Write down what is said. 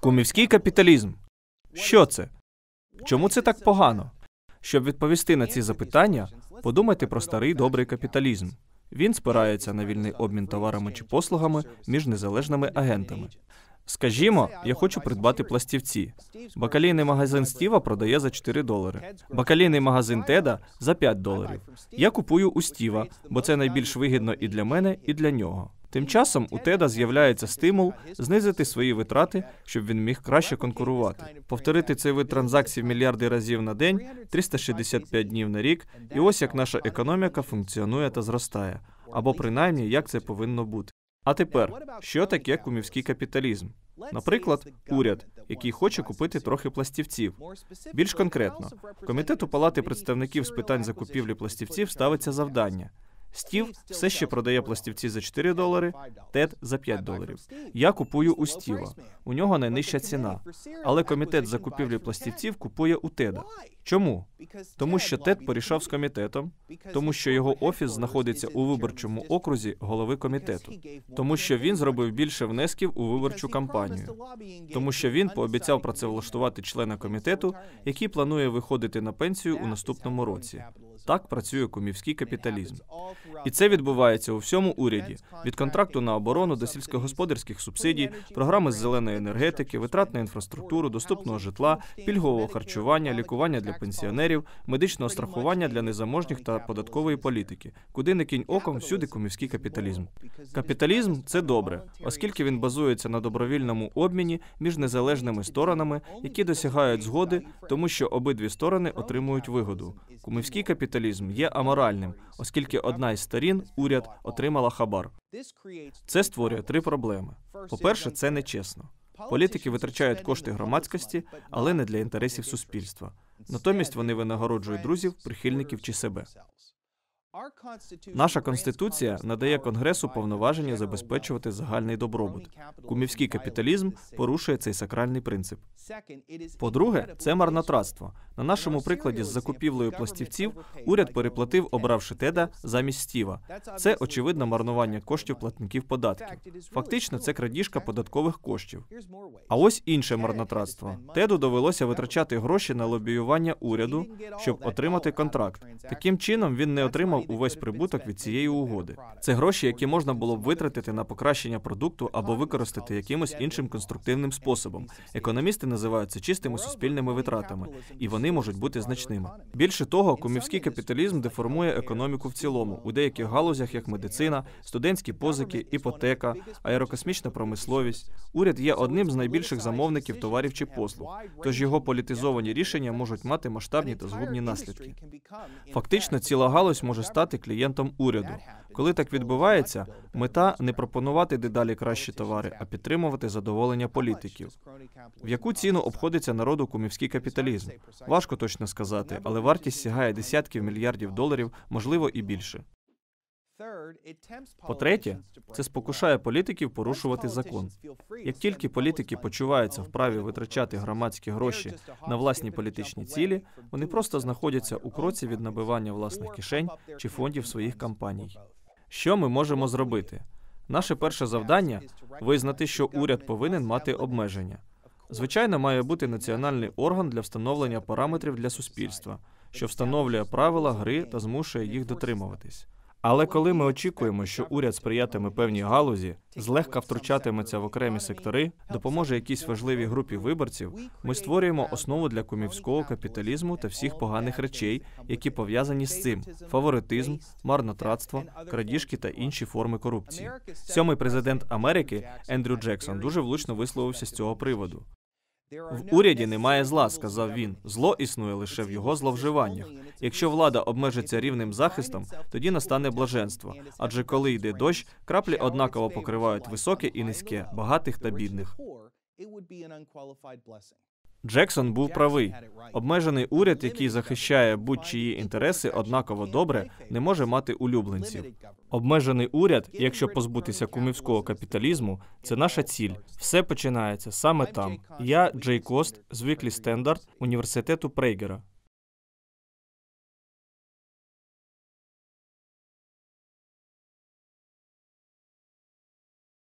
Кумівський капіталізм. Що це? Чому це так погано? Щоб відповісти на ці запитання, подумайте про старий добрий капіталізм. Він спирається на вільний обмін товарами чи послугами між незалежними агентами. Скажімо, я хочу придбати пластівці. Бакалійний магазин Стіва продає за 4 долари. Бакалійний магазин Теда за 5 доларів. Я купую у Стіва, бо це найбільш вигідно і для мене, і для нього. Тим часом у Теда з'являється стимул знизити свої витрати, щоб він міг краще конкурувати. Повторити цей вид транзакцій в мільярди разів на день, 365 днів на рік. І ось як наша економіка функціонує та зростає, або принаймні як це повинно бути. А тепер що таке кумівський капіталізм? Наприклад, уряд, який хоче купити трохи пластівців. Більш конкретно, комітету палати представників з питань закупівлі пластівців ставиться завдання Стів все ще продає пластівці за 4 долари, тет за 5 доларів. Я купую у стіва. У нього найнижча ціна. Але комітет закупівлі пластівців купує у теда. Чому? Тому що тед порішав з комітетом, тому що його офіс знаходиться у виборчому окрузі голови комітету, тому що він зробив більше внесків у виборчу кампанію. Тому що він пообіцяв працевлаштувати члена комітету, який планує виходити на пенсію у наступному році. Так працює кумівський капіталізм. І це відбувається у всьому уряді: від контракту на оборону до сільськогосподарських субсидій, програми з зеленої енергетики, витрат на інфраструктуру, доступного житла, пільгового харчування, лікування для пенсіонерів, медичного страхування для незаможніх та податкової політики. Куди не кінь оком, всюди кумівський капіталізм. Капіталізм це добре, оскільки він базується на добровільному обміні між незалежними сторонами, які досягають згоди, тому що обидві сторони отримують вигоду. Кумівський капіталізм капіталізм є аморальним, оскільки одна із сторін уряд отримала хабар. Це створює три проблеми. По-перше, це нечесно. Політики витрачають кошти громадськості, але не для інтересів суспільства. Натомість вони винагороджують друзів, прихильників чи себе. Наша конституція надає конгресу повноваження забезпечувати загальний добробут. Кумівський капіталізм порушує цей сакральний принцип. По-друге, це марнотратство. На нашому прикладі з закупівлею пластівців уряд переплатив, обравши теда замість стіва. Це очевидно марнування коштів платників податків. Фактично, це крадіжка податкових коштів. А ось інше марнотратство. Теду довелося витрачати гроші на лобіювання уряду, щоб отримати контракт. Таким чином він не отримав увесь прибуток від цієї угоди. Це гроші, які можна було б витратити на покращення продукту або використати якимось іншим конструктивним способом. Економісти називають це чистими суспільними витратами, і вони можуть бути значними. Більше того, кумівський капіталізм деформує економіку в цілому, у деяких галузях, як медицина, студентські позики, іпотека, аерокосмічна промисловість. Уряд є одним з найбільших замовників товарів чи послуг, тож його політизовані рішення можуть мати масштабні та згубні наслідки. Фактично, ціла галузь може стати стати клієнтом уряду. Коли так відбувається, мета не пропонувати дедалі кращі товари, а підтримувати задоволення політиків. В яку ціну обходиться народу кумівський капіталізм? Важко точно сказати, але вартість сягає десятків мільярдів доларів, можливо і більше. По-третє, це спокушає політиків порушувати закон. Як тільки політики почуваються вправі витрачати громадські гроші на власні політичні цілі, вони просто знаходяться у кроці від набивання власних кишень чи фондів своїх кампаній. Що ми можемо зробити? Наше перше завдання визнати, що уряд повинен мати обмеження. Звичайно, має бути національний орган для встановлення параметрів для суспільства, що встановлює правила гри та змушує їх дотримуватись. Але коли ми очікуємо, що уряд сприятиме певній галузі, злегка втручатиметься в окремі сектори, допоможе якійсь важливій групі виборців, ми створюємо основу для кумівського капіталізму та всіх поганих речей, які пов'язані з цим: фаворитизм, марнотратство, крадіжки та інші форми корупції. Сьомий президент Америки Ендрю Джексон дуже влучно висловився з цього приводу. В уряді немає зла, сказав він. Зло існує лише в його зловживаннях. Якщо влада обмежиться рівним захистом, тоді настане блаженство. Адже коли йде дощ, краплі однаково покривають високе і низьке, багатих та бідних. Джексон був правий. Обмежений уряд, який захищає будь-чиї інтереси, однаково добре, не може мати улюбленців. Обмежений уряд, якщо позбутися кумівського капіталізму, це наша ціль. Все починається саме там. Я Джей Кост, звиклі стендарт університету Прейгера.